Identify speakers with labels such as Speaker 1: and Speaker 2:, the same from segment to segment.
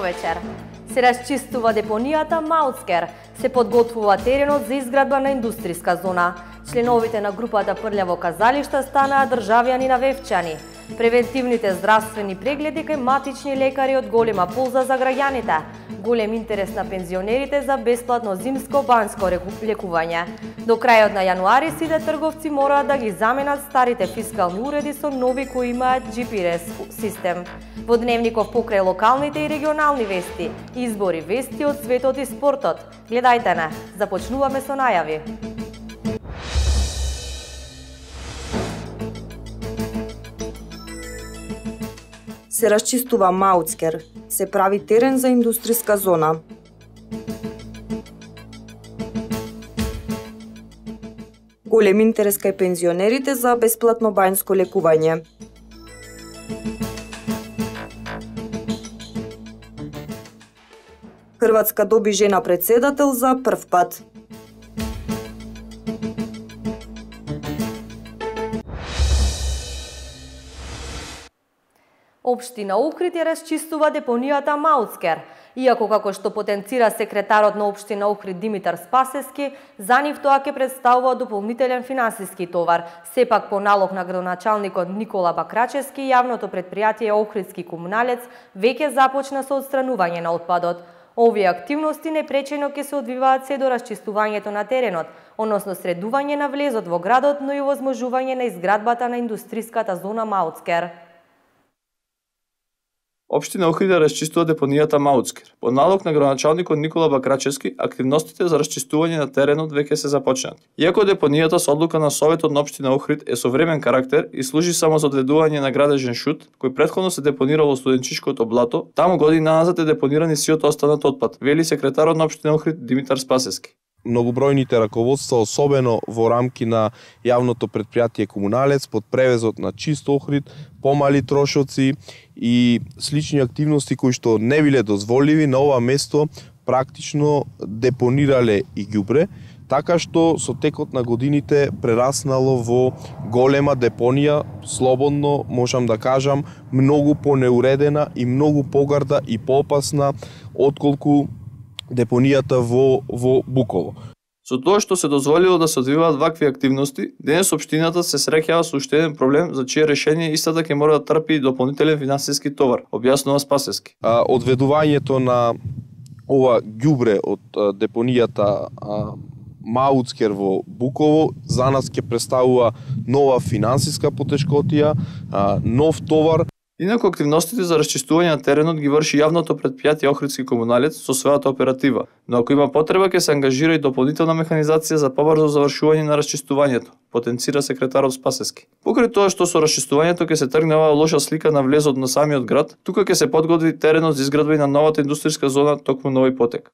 Speaker 1: вечер. Се расчистува депонијата Маутскер, се подготвува теренот за изградба на индустријска зона. Членовите на групата Прљаво казалишта станаа државјани на Вевчани. Превентивните здравствени прегледи кај матични лекари од голема полза за граѓаните голем интерес на пензионерите за бесплатно зимско банско лекување. До крајот на јануари сите трговци мора да ги заменат старите фискални уреди со нови кои имаат GPS систем. Во дневников покрај локалните и регионални вести, избори, вести од светот и спортот. Гледајте на, започнуваме со најави. се расчистува Мауцкер,
Speaker 2: се прави терен за индустријска зона. Голем интерес кај пензионерите за бесплатно бањско лекување. Хрватска доби жена председател за прв пат.
Speaker 1: Обштина Укрит ја расчистува депонијата Маутскер, иако како што потенцира секретарот на Обштина Укрит Димитар Спасески, за нив тоа ќе представува дополнителен финансиски товар. Сепак по налог на градоначалникот Никола Бакрачески, јавното предпријатие Охридски комуналец веќе започна со отстранување на отпадот. Овие активности непречено ќе се одвиваат се до расчистувањето на теренот, односно средување на влезот во градот, но и возможување на изградбата на индустриската зона Маутскер.
Speaker 3: Општина Охрид ја расчистува депонијата Мауцкер. По налог на градоначалникот Никола Бакрачевски, активностите за расчистување на теренот веќе се започнат. Иако депонијата со одлука на Советот на општина Охрид е со времен карактер и служи само за одведување на градежен шут, кој претходно се депонирал во студенчишкото блато, таму години назад е депониран и сиот останат отпад, вели секретарот на општина Охрид Димитар Спасески
Speaker 4: многобројните раководства, особено во рамки на јавното предпријатие Комуналец, под превезот на чист охрид, помали трошоци и слични активности кои што не биле дозволиви на ова место практично депонирале и ѓубре, така што со текот на годините прераснало во голема депонија, слободно можам да кажам, многу понеуредена и многу погарда и поопасна отколку депонијата во, во Буково.
Speaker 3: Со тоа што се дозволило да се одвиваат вакви активности, денес општината се среќава со уште еден проблем за чие решение истата ќе мора да трпи дополнителен финансиски товар, објаснува Спасевски. А, одведувањето на ова ѓубре од депонијата а,
Speaker 4: Мауцкер во Буково за нас ќе представува нова финансиска
Speaker 3: потешкотија, а, нов товар Инако активностите за расчистување на теренот ги врши јавното предпријатие Охридски комуналец со својата оператива, но ако има потреба ќе се ангажира и дополнителна механизација за побрзо завршување на расчистувањето, потенцира секретарот Спасески. Покрај тоа што со расчистувањето ќе се тргне оваа лоша слика на влезот на самиот град, тука ќе се подготви теренот за изградба на новата индустријска зона токму овој потек.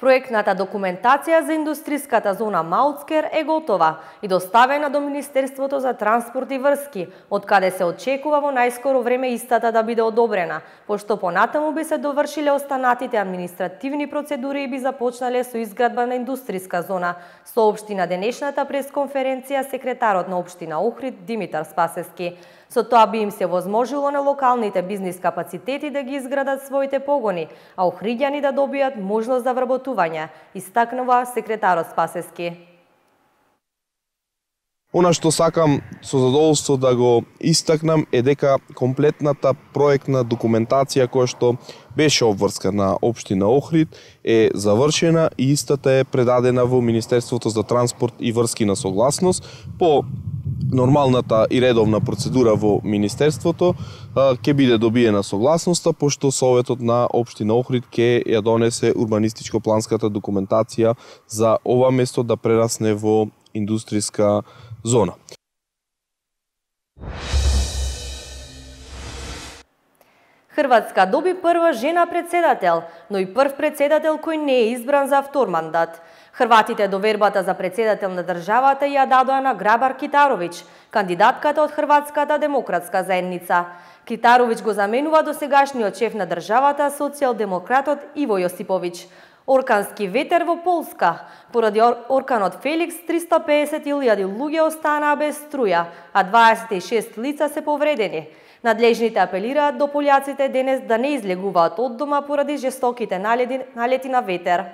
Speaker 1: Проектната документација за индустријската зона Маутскер е готова и доставена до Министерството за транспорт и врски, од каде се очекува во најскоро време истата да биде одобрена, пошто понатаму би се довршиле останатите административни процедури и би започнале со изградба на индустријска зона, соопшти на денешната пресконференција секретарот на Обштина Охрид Димитар Спасески. Со тоа би им се возможило на локалните бизнис капацитети да ги изградат своите погони, а охриѓани да добијат можност за вработување, истакнува секретарот Спасески.
Speaker 4: Она што сакам со задоволство да го истакнам е дека комплетната проектна документација која што беше обврска на Обштина Охрид е завршена и истата е предадена во Министерството за транспорт и врски на согласност по нормалната и редовна процедура во Министерството ќе биде добиена согласноста, пошто Советот на Обштина Охрид ќе ја донесе урбанистичко-планската документација за ова место да прерасне во индустријска зона.
Speaker 1: Хрватска доби прва жена председател, но и прв председател кој не е избран за втор мандат. Хрватите до вербата за председател на државата ја дадоа на Грабар Китаровиќ, кандидатката од Хрватската демократска заедница. Китаровиќ го заменува досегашниот шеф на државата, социјал-демократот Иво Јосиповиќ. Оркански ветер во Полска. Поради орканот Феликс, 350.000 луѓе останаа без струја, а 26 лица се повредени. Надлежните апелираат до полјаците денес да не излегуваат од дома поради жестоките налети на ветер.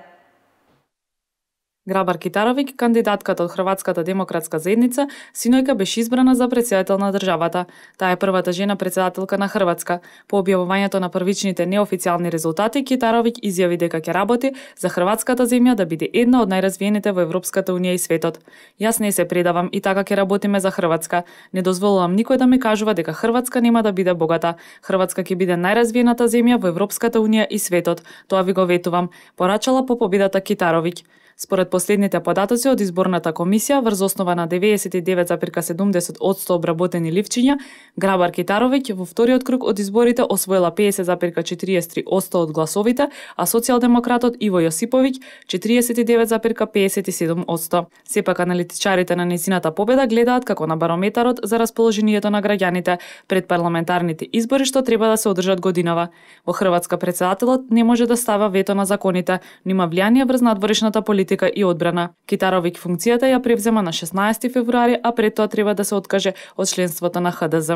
Speaker 5: Грабар Китаровиќ, кандидатката од Хрватската демократска заедница, синојка беше избрана за председател на државата. Таа е првата жена председателка на Хрватска. По објавувањето на првичните неофицијални резултати, Китаровиќ изјави дека ќе работи за хрватската земја да биде една од најразвиените во Европската унија и светот. Јас не се предавам и така ќе работиме за Хрватска. Не дозволувам никој да ми кажува дека Хрватска нема да биде богата. Хрватска ќе биде најразвиената земја во Европската унија и светот. Тоа ви го ветувам, порачала по победата Китаровик. Според последните податоци од изборната комисија, врз основа на 99,70 од 100 обработени ливчиња, Грабар Китаровиќ во вториот круг од изборите освоила 50,43 од 100 од гласовите, а социјалдемократот Иво Јосиповиќ 49,57 од 100. Сепак аналитичарите на незината победа гледаат како на барометарот за расположението на граѓаните пред парламентарните избори што треба да се одржат годинава. Во Хрватска председателот не може да става вето на законите, нема влијание врз надворешната политика политика и одбрана. Китаровик функцијата ја превзема на 16 февруари, а пред тоа треба да се откаже од членството на ХДЗ.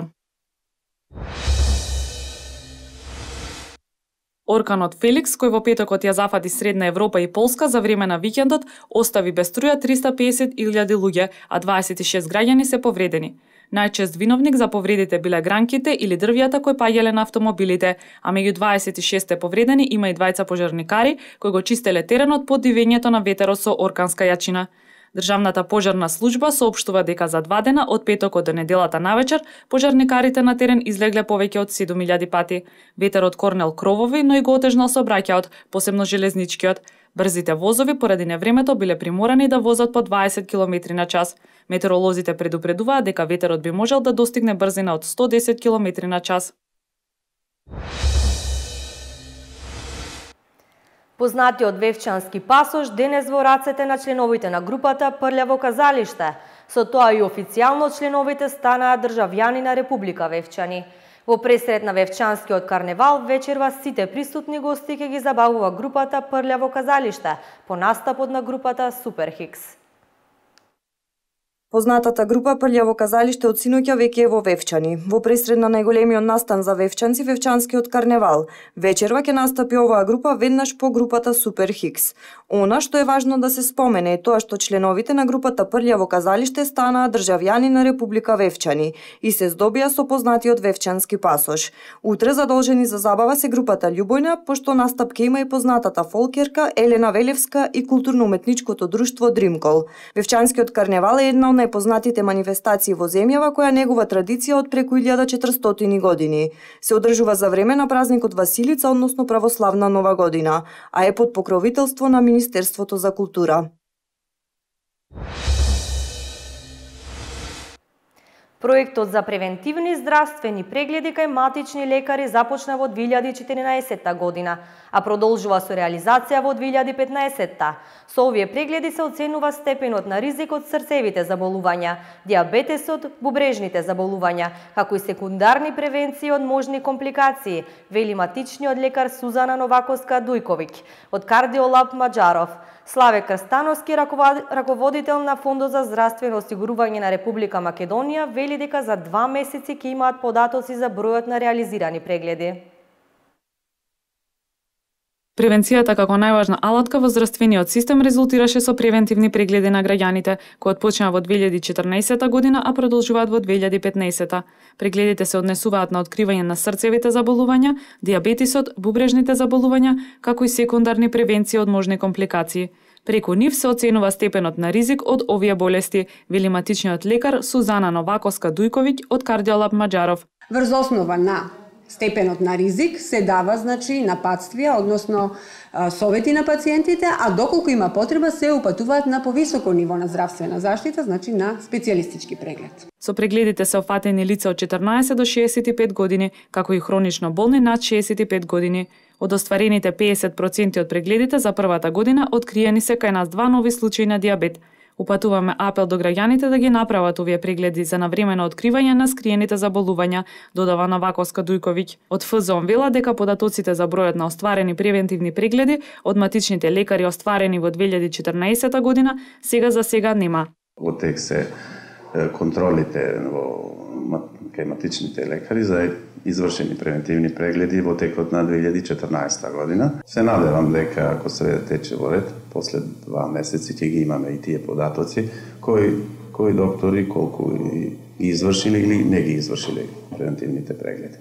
Speaker 5: Орканот Феликс, кој во петокот ја зафати Средна Европа и Полска за време на викендот, остави без струја 350.000 луѓе, а 26 граѓани се повредени. Најчест виновник за повредите биле гранките или дрвјата кои паѓале на автомобилите, а меѓу 26 повредени има и двајца пожарникари кои го чистеле теренот под дивењето на ветерот со орканска јачина. Државната пожарна служба соопштува дека за два дена од петокот до неделата навечер пожарникарите на терен излегле повеќе од 7000 пати. Ветерот корнел кровови, но и го отежнал сообраќајот, посебно железничкиот. Брзите возови поради невремето биле приморани да возат по 20 км на час. Метеоролозите предупредуваат дека ветерот би можел да достигне брзина од 110 км на час.
Speaker 1: Познатиот вевчански пасош денес во рацете на членовите на групата Прљаво казалиште. Со тоа и официјално членовите станаа државјани на Република Вевчани. Во пресрет на Вевчанскиот карневал вечерва сите присутни гости ќе ги забавува групата Прљаво казалиште по настапот на групата Суперхикс.
Speaker 2: Познатата група Прљаво казалиште од синоќа веќе е во Вевчани. Во пресред на најголемиот настан за вевчанци, Вевчанскиот карневал. Вечерва ќе настапи оваа група веднаш по групата Супер Хикс. Она што е важно да се спомене е тоа што членовите на групата Прљаво казалиште станаа државјани на Република Вевчани и се здобија со познатиот вевчански пасош. Утре задолжени за забава се групата Љубојна, пошто настап ќе има и познатата фолкерка Елена Велевска и културно-уметничкото друштво Дримкол. Вевчанскиот карневал е една од најпознатите манифестации во земјава која негова традиција од преку 1400 години. Се одржува за време на празникот Василица, односно православна Нова година, а е под покровителство на Министерството за култура.
Speaker 1: Проектот за превентивни здравствени прегледи кај матични лекари започна во 2014 година, а продолжува со реализација во 2015 -та. Со овие прегледи се оценува степенот на ризик од срцевите заболувања, диабетесот, бубрежните заболувања, како и секундарни превенции од можни компликации, вели матичниот лекар Сузана Новаковска Дујковиќ од Кардиолаб Маджаров. Славе Крстановски, раководител на Фондо за здравствено осигурување на Република Македонија, вели вели дека за два месеци ќе имаат податоци за бројот на реализирани прегледи.
Speaker 5: Превенцијата како најважна алатка во здравствениот систем резултираше со превентивни прегледи на граѓаните, кои отпочнаа во 2014 година, а продолжуваат во 2015. Прегледите се однесуваат на откривање на срцевите заболувања, диабетисот, бубрежните заболувања, како и секундарни превенции од можни компликации. Преку нив се оценува степенот на ризик од овие болести, вели матичниот лекар Сузана Новаковска Дујковиќ од кардиолаб Маджаров.
Speaker 2: Врз основа на степенот на ризик се дава значи патствија, односно совети на пациентите, а доколку има потреба се упатуваат на повисоко ниво на здравствена
Speaker 5: заштита, значи на специјалистички преглед. Со прегледите се офатени лица од 14 до 65 години, како и хронично болни над 65 години. Од остварените 50% од прегледите за првата година откриени се кај нас два нови случаи на диабет – Упатуваме апел до граѓаните да ги направат овие прегледи за навремено откривање на скриените заболувања, додава Наваковска Дујковиќ. Од ФЗОМ вела дека податоците за бројот на остварени превентивни прегледи од матичните лекари остварени во 2014 година сега за сега нема.
Speaker 6: Од тек се контролите во кај матичните лекари за извршени превентивни прегледи во текот на 2014 година. Се надевам дека ако се тече во ред, после два месеци ќе ги имаме и тие податоци, кои кои доктори колку ги извршиле или не ги извршиле превентивните прегледи.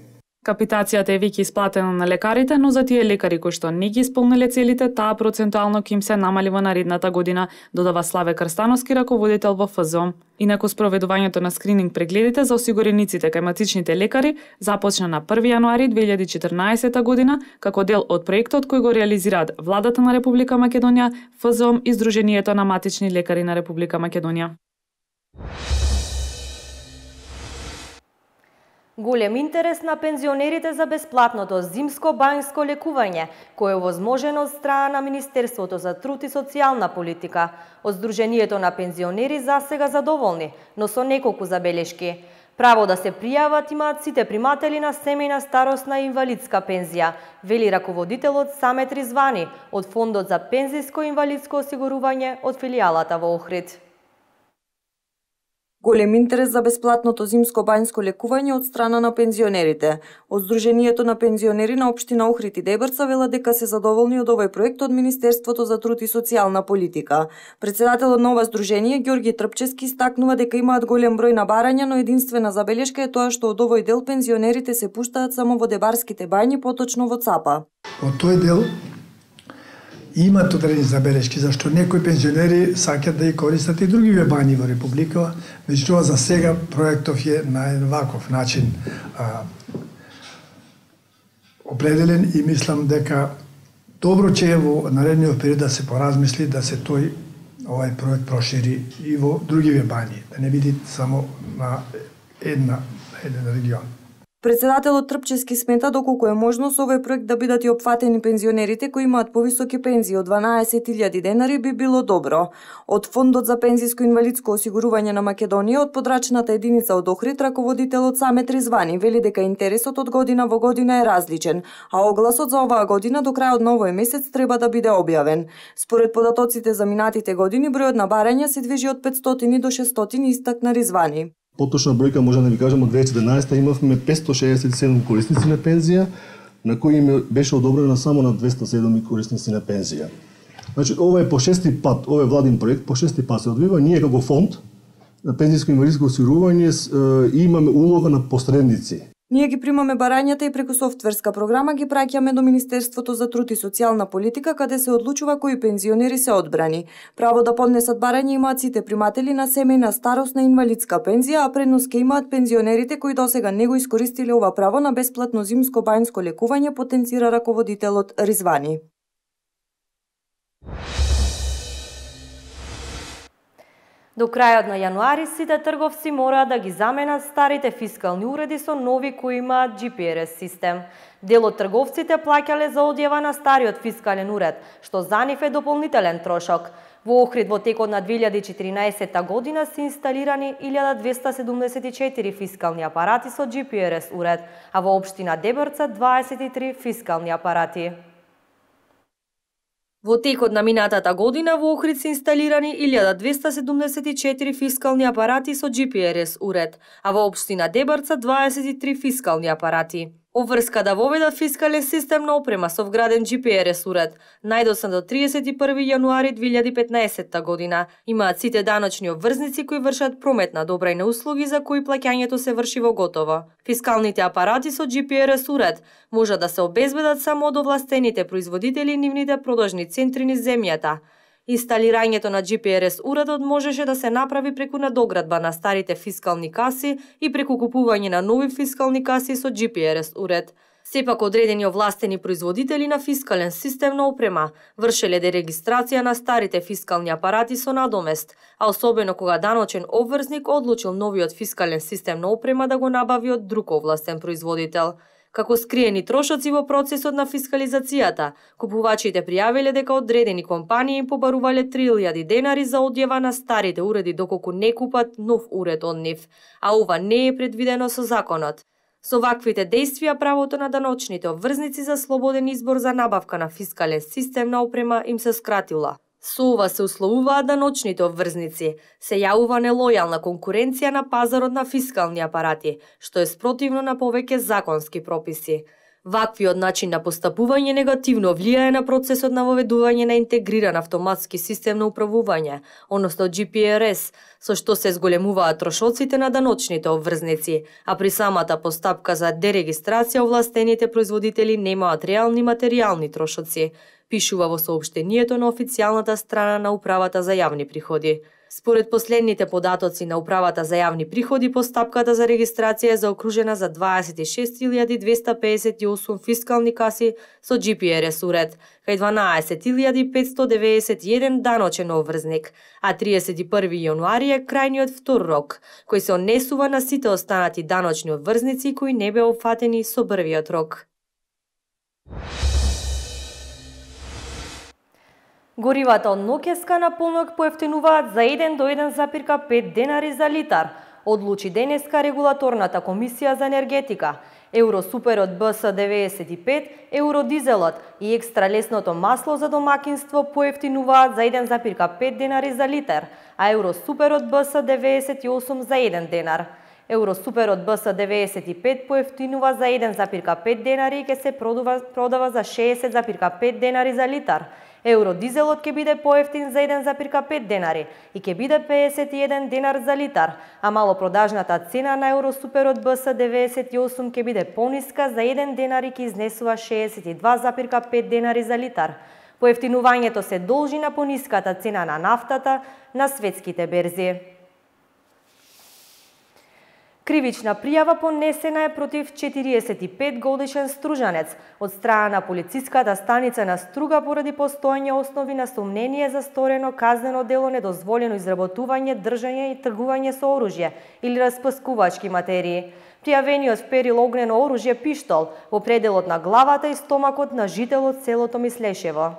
Speaker 5: Капитацијата е веќе исплатена на лекарите, но за тие лекари кои што не ги исполнеле целите, таа процентуално ким се намали во наредната година, додава Славе Крстановски, раководител во ФЗО. Инако спроведувањето на скрининг прегледите за осигурениците кај матичните лекари започна на 1 јануари 2014 година како дел од проектот кој го реализираат Владата на Република Македонија, ФЗО и Сдруженијето на матични лекари на Република Македонија.
Speaker 1: Голем интерес на пензионерите за бесплатното зимско бањско лекување, кое е возможено од страна на Министерството за труд и социјална политика. Од Сдруженијето на пензионери за сега задоволни, но со неколку забелешки. Право да се пријават имаат сите приматели на семејна старосна и инвалидска пензија, вели раководителот Самет Ризвани од Фондот за пензиско и инвалидско осигурување од филијалата во Охрид.
Speaker 2: Голем интерес за бесплатното зимско бањско лекување од страна на пензионерите. Од Сдруженијето на пензионери на општина Охрид и Дебрца вела дека се задоволни од овој проект од Министерството за труд и социјална политика. Председателот на ова сдружение Георги Трпчески стакнува дека имаат голем број на барања, но единствена забелешка е тоа што од овој дел пензионерите се пуштаат само во дебарските бањи, поточно во ЦАПа.
Speaker 3: Од тој дел имат одредени забелешки, зашто некои пензионери сакат да ја користат и други
Speaker 1: вебани во Републикава, меѓутоа за сега проектов е на еден ваков начин а, определен и мислам дека добро ќе е во наредниот период да се поразмисли да се тој овај проект прошири и во други вебани, да не биде само на една еден регион.
Speaker 2: Председателот Трпчески смета доколку е можно со овој проект да бидат и опфатени пензионерите кои имаат повисоки пензии од 12.000 денари би било добро. Од Фондот за пензиско инвалидско осигурување на Македонија од подрачната единица од Охрид раководителот Самет Ризвани вели дека интересот од година во година е различен, а огласот за оваа година до крајот на овој месец треба да биде објавен. Според податоците за минатите години бројот на барања се движи од 500 до 600 на Ризвани
Speaker 6: поточна бројка може да ви кажам од 2014 имавме 567 корисници на пензија, на кои им беше одобрена само на 207 корисници на пензија. Значи, ова е по шести пат, ова е владин проект, по шести пат се одвива. Ние како фонд на пензијско инвалидско осигурување имаме улога на посредници.
Speaker 2: Ние ги примаме барањата и преку софтверска програма ги праќаме до Министерството за труд и социјална политика каде се одлучува кои пензионери се одбрани. Право да поднесат барања имаат сите приматели на семејна старосна инвалидска пензија, а преднос ке имаат пензионерите кои досега не го искористиле ова право на бесплатно зимско бањско лекување, потенцира раководителот Ризвани.
Speaker 1: До крајот на јануари сите трговци мора да ги заменат старите фискални уреди со нови кои имаат GPRS систем. Дел од трговците плакале за одјава на стариот фискален уред, што за нив е дополнителен трошок. Во Охрид во текот на 2014 година се инсталирани 1274 фискални апарати со GPRS уред, а во општина Дебрца 23 фискални апарати. Во текот на минатата година во Охрид се инсталирани 1274 фискални апарати со GPRS уред, а во општина Дебарца 23 фискални апарати. Обврска да воведа фискален систем на опрема со вграден GPRS уред, најдосен до 31 јануари 2015 година. Имаат сите даночни обврзници кои вршат промет на добра и на услуги за кои плаќањето се врши во готово. Фискалните апарати со GPRS уред може да се обезбедат само од овластените производители и нивните продажни центри низ земјата, Инсталирањето на GPRS уредот можеше да се направи преку надоградба на старите фискални каси и преку купување на нови фискални каси со GPRS уред. Сепак одредени овластени производители на фискален систем на опрема вршеле дерегистрација на старите фискални апарати со надомест, а особено кога даночен обврзник одлучил новиот фискален систем на опрема да го набави од друг овластен производител. Како скриени трошоци во процесот на фискализацијата, купувачите пријавиле дека одредени компании им побарувале 3000 денари за одјава на старите уреди доколку не купат нов уред од нив, а ова не е предвидено со законот. Со ваквите действија правото на даночните обврзници за слободен избор за набавка на фискален систем на опрема им се скратила. Со ова се условуваат да ночните обврзници се јавува нелојална конкуренција на пазарот на фискални апарати, што е спротивно на повеќе законски прописи. Ваквиот начин на постапување негативно влијае на процесот на воведување на интегриран автоматски систем на управување, односно GPRS, со што се зголемуваат трошоците на даночните обврзници, а при самата постапка за дерегистрација овластените производители немаат реални материјални трошоци, пишува во соопштението на официјалната страна на Управата за јавни приходи. Според последните податоци на Управата за јавни приходи, постапката за регистрација е заокружена за 26.258 фискални каси со GPRS уред, кај 12.591 даночен обврзник, а 31. јануари е крајниот втор рок, кој се однесува на сите останати даночни обврзници кои не беа опфатени со првиот рок. Горивата од Нокеска на помог поевтинуваат за 1 до 1,5 денари за литар, одлучи денеска регулаторната комисија за енергетика. Евросуперот БС95, евродизелот и екстралесното масло за домакинство поевтинуваат за 1,5 денари за литар, а евросуперот БС98 за 1 денар. Евросуперот БС95 поевтинува за 1,5 денари и ќе се продава, продава за 60,5 денари за литар, Евродизелот ќе биде поевтин за 1,5 денари и ќе биде 51 денар за литар, а малопродажната цена на Евросуперот БС98 ќе биде пониска за 1 денар и ќе изнесува 62,5 денари за литар. Поевтинувањето се должи на пониската цена на нафтата на светските берзи. Кривична пријава понесена е против 45 годишен стружанец од страна на полициската станица на Струга поради постоење основи на сумнение за сторено казнено дело недозволено изработување, држање и тргување со оружје или распаскувачки материи. Пријавениот вперил огнено оружје пиштол во пределот на главата и стомакот на жителот селото Мислешево.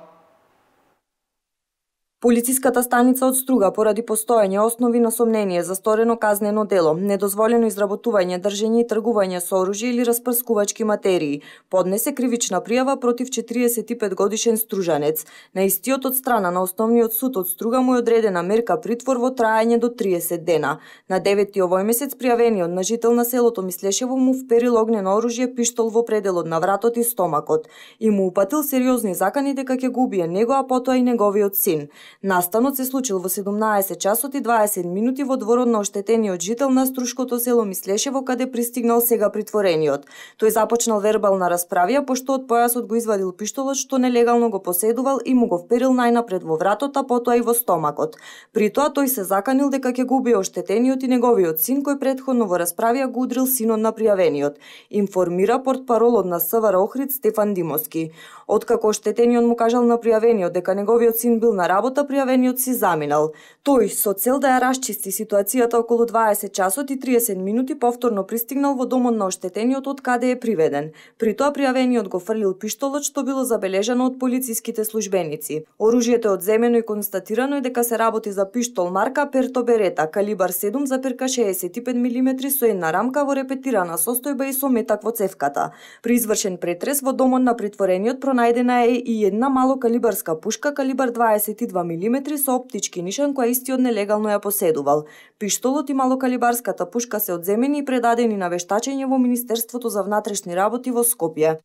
Speaker 1: Полициската станица од Струга поради постоење основи на
Speaker 2: сомнение за сторено казнено дело, недозволено изработување, држење и тргување со оружје или распрскувачки материи, поднесе кривична пријава против 45 годишен стружанец. На истиот од страна на основниот суд од Струга му е одредена мерка притвор во траење до 30 дена. На 9 овој месец пријавениот на жител на селото Мислешево му вперил огнено оружје пиштол во пределот на вратот и стомакот и му упатил сериозни закани дека ќе губие него, а потоа и неговиот син. Настанот се случил во 17 часот и 20 минути во дворот на оштетениот жител на Струшкото село Мислешево, каде пристигнал сега притворениот. Тој започнал вербална расправија, пошто од појасот го извадил пиштолот, што нелегално го поседувал и му го вперил најнапред во вратот, а потоа и во стомакот. При тоа тој се заканил дека ќе губи оштетениот и неговиот син, кој претходно во расправија го удрил синот на пријавениот, информира портпаролот на СВР Охрид Стефан Димовски. Откако оштетениот му кажал на пријавениот дека неговиот син бил на работа, двајцата пријавениот си заминал. Тој, со цел да ја расчисти ситуацијата околу 20 часот и 30 минути, повторно пристигнал во домот на оштетениот од каде е приведен. При тоа пријавениот го фрлил пиштолот што било забележано од полициските службеници. Оружјето е одземено и констатирано е дека се работи за пиштол марка Перто Берета, калибар 7 за перка 65 мм со една рамка во репетирана состојба и со метак во цевката. При извршен претрес во домот на притворениот пронајдена е и една малокалибарска пушка калибар 22 милиметри со оптички нишан која истиот нелегално ја поседувал. Пиштолот и малокалибарската пушка се одземени и предадени на вештачење во Министерството за
Speaker 1: внатрешни работи во Скопје.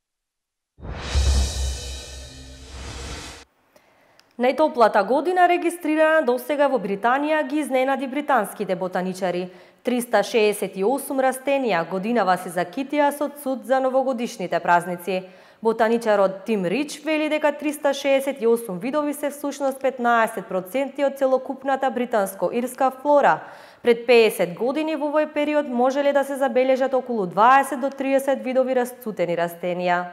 Speaker 1: Најтоплата година регистрирана до сега во Британија ги изненади британските ботаничари. 368 растенија годинава се закитија со цуд за новогодишните празници. Ботаничарот Тим Рич вели дека 368 видови се всушност 15% од целокупната британско-ирска флора. Пред 50 години во овој период можеле да се забележат околу 20 до 30 видови расцутени растенија.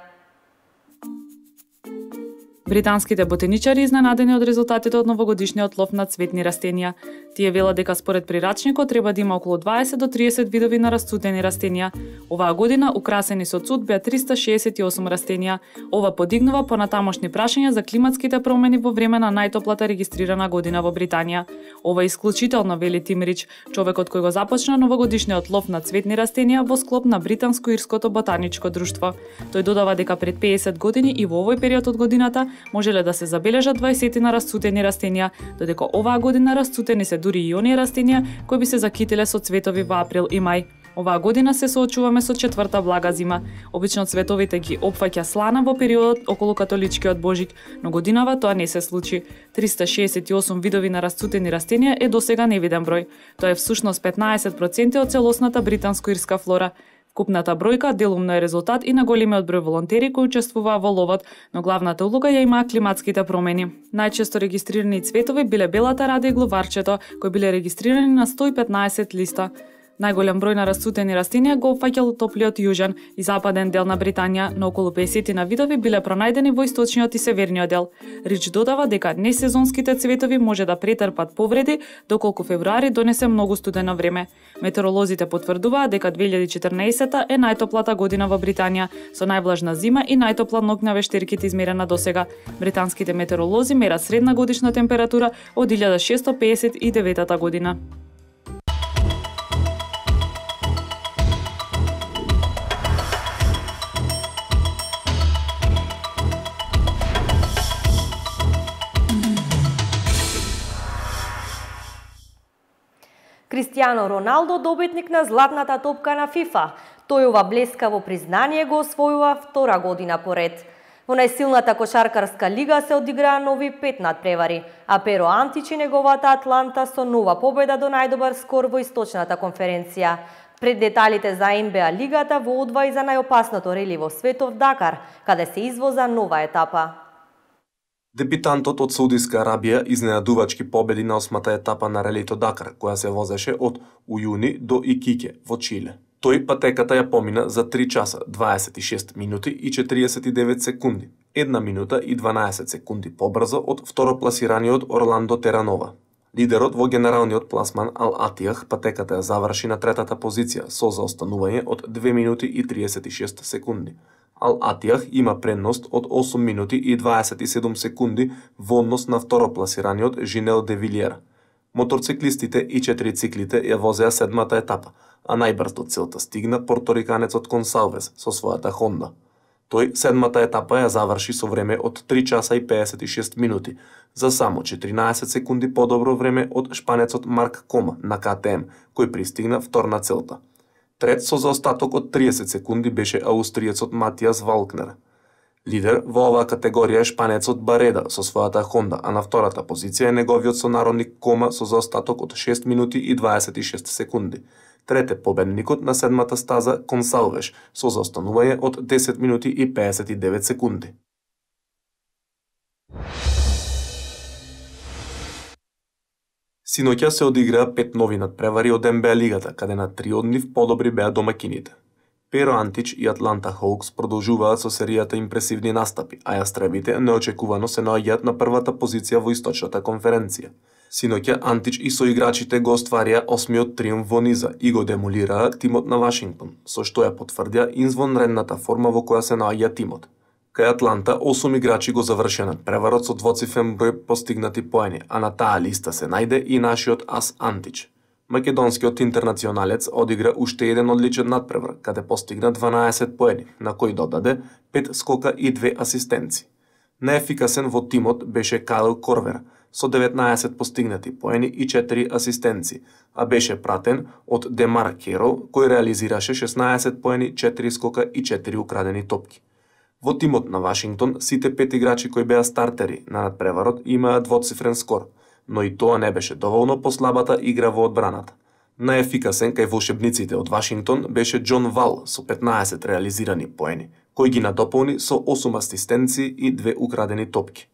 Speaker 5: Британските ботеничари изненадени од резултатите од новогодишниот лов на цветни растенија. Тие велат дека според прирачникот треба да има околу 20 до 30 видови на расцутени растенија. Оваа година украсени со цут беа 368 растенија. Ова подигнува понатамошни прашања за климатските промени во време на најтоплата регистрирана година во Британија. Ова е исклучително вели Тимрич, човекот кој го започна новогодишниот лов на цветни растенија во склоп на британско-ирското ботаничко друштво. Тој додава дека пред 50 години и во овој период од годината можеле да се забележат 20 на расцутени растенија, додека оваа година расцутени се дури и оние растенија кои би се закителе со цветови во април и мај. Оваа година се соочуваме со четврта влага зима. Обично цветовите ги опфаќа слана во периодот околу католичкиот Божик, но годинава тоа не се случи. 368 видови на расцутени растенија е досега невиден број. Тоа е всушност 15% од целосната британско-ирска флора. Купната бројка делумно е резултат и на големиот број волонтери кои учествуваа во ловот, но главната улога ја имаа климатските промени. Најчесто регистрирани цветови биле белата рада и глуварчето, кои биле регистрирани на 115 листа. Најголем број на расцутени растенија го опфаќал топлиот јужен и западен дел на Британија, но околу 50 на видови биле пронајдени во источниот и северниот дел. Рич додава дека несезонските цветови може да претрпат повреди, доколку февруари донесе многу студено време. Метеоролозите потврдуваат дека 2014 е најтоплата година во Британија, со најблажна зима и најтопла ног на вештерките измерена досега. Британските метеоролози мерат средна годишна температура од 1659 година.
Speaker 1: Кристијано Роналдо добитник на златната топка на ФИФА. Тој ова блескаво признание го освојува втора година поред. Во најсилната кошаркарска лига се одиграа нови пет надпревари, а Перо и неговата Атланта со нова победа до најдобар скор во Источната конференција. Пред деталите за НБА лигата во одва и за најопасното рели во светов Дакар, каде се извоза нова етапа.
Speaker 6: Депитантот од Саудиска Арабија изненадувачки победи на осмата етапа на релито Дакар, која се возеше од Ујуни до Икике во Чиле. Тој патеката ја помина за 3 часа, 26 минути и 49 секунди, 1 минута и 12 секунди побрзо од второпласираниот Орландо Теранова. Лидерот во генералниот пласман Ал Атијах патеката ја заврши на третата позиција со заостанување од 2 минути и 36 секунди, Ал Атијах има предност од 8 минути и 27 секунди во однос на второпласираниот Жинел Вилиера. Моторциклистите и четирициклите ја возеа седмата етапа, а најбрзо целта стигна порториканецот Консалвес со својата Хонда. Тој седмата етапа ја заврши со време од 3 часа и 56 минути, за само 14 секунди подобро време од шпанецот Марк Кома на КТМ, кој пристигна вторна целта. Трет со заостаток од 30 секунди беше аустријецот Матијас Валкнер. Лидер во оваа категорија е шпанецот Бареда со својата Хонда, а на втората позиција е неговиот сонародник Кома со заостаток од 6 минути и 26 секунди. Трет е победникот на седмата стаза Консалвеш со заостанување од 10 минути и 59 секунди. Синоќа се одиграа пет нови надпревари од НБА лигата, каде на три од нив подобри беа домакините. Перо Антич и Атланта Хоукс продолжуваат со серијата импресивни настапи, а јастребите неочекувано се наоѓаат на првата позиција во источната конференција. Синоќа Антич и играчите го остварија осмиот триумф во низа и го демолираа тимот на Вашингтон, со што ја потврдија инзвонредната форма во која се наоѓа тимот кај Атланта 8 играчи го завршија над преварот со двоцифен број постигнати поени, а на таа листа се најде и нашиот Ас Антич. Македонскиот интернационалец одигра уште еден одличен надпревар, каде постигна 12 поени, на кој додаде 5 скока и 2 асистенци. Неефикасен во тимот беше Кайл Корвер, со 19 постигнати поени и 4 асистенци, а беше пратен од Демар Керол, кој реализираше 16 поени, 4 скока и 4 украдени топки. Во тимот на Вашингтон, сите пет играчи кои беа стартери на надпреварот имаа двоцифрен скор, но и тоа не беше доволно по слабата игра во одбраната. Најефикасен кај волшебниците од Вашингтон беше Џон Вал со 15 реализирани поени, кој ги надополни со 8 асистенции и две украдени топки.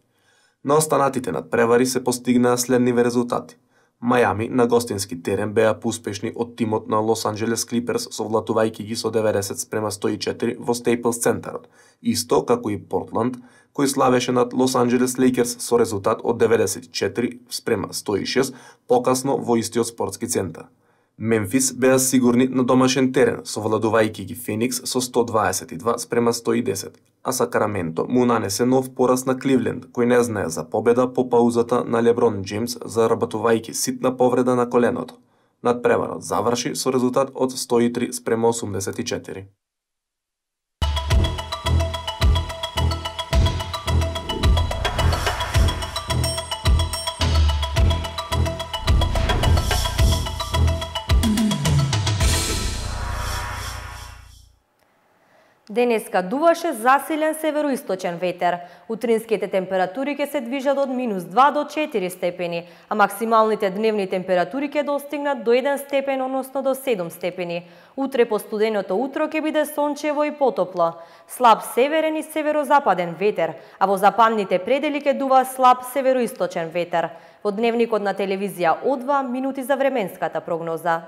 Speaker 6: На останатите надпревари се постигнаа следниве резултати – Мајами на гостински терен беа успешни од тимот на Лос Анджелес Клиперс совладувајќи ги со 90 спрема 104 во Стейплс центарот, исто како и Портланд, кој славеше над Лос Анджелес Лейкерс со резултат од 94 спрема 106 покасно во истиот спортски центар. Мемфис беа сигурни на домашен терен, совладувајќи ги Феникс со 122 спрема 110, а Сакраменто му нанесе нов пораз на Кливленд, кој не знае за победа по паузата на Леброн Джеймс заработувајќи ситна повреда на коленото. Надпреварот заврши со резултат од 103 спрема 84.
Speaker 1: Денеска дуваше засилен североисточен ветер. Утринските температури ќе се движат од минус 2 до 4 степени, а максималните дневни температури ќе достигнат до 1 степен, односно до 7 степени. Утре по студеното утро ќе биде сончево и потопло. Слаб северен и северозападен ветер, а во западните предели ќе дува слаб североисточен ветер. Во дневникот на телевизија Одва минути за временската прогноза.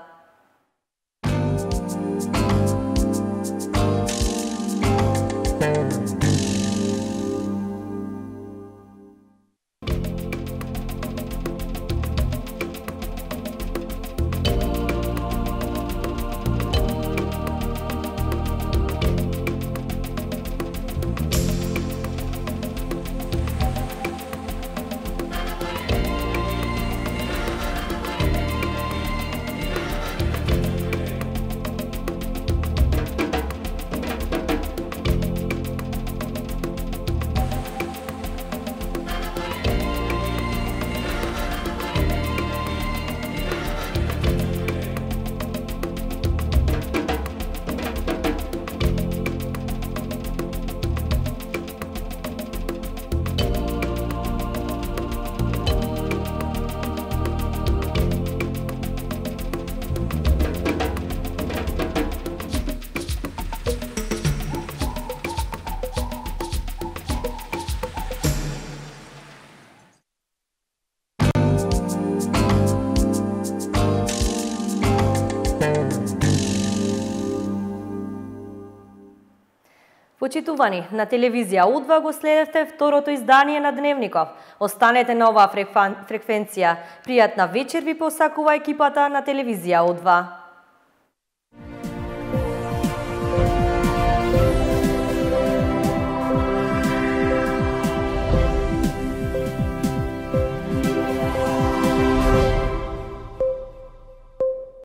Speaker 1: Почитувани, на телевизија Удва го следевте второто издание на Дневников. Останете на оваа фреквенција. Пријатна вечер ви посакува екипата на телевизија Удва.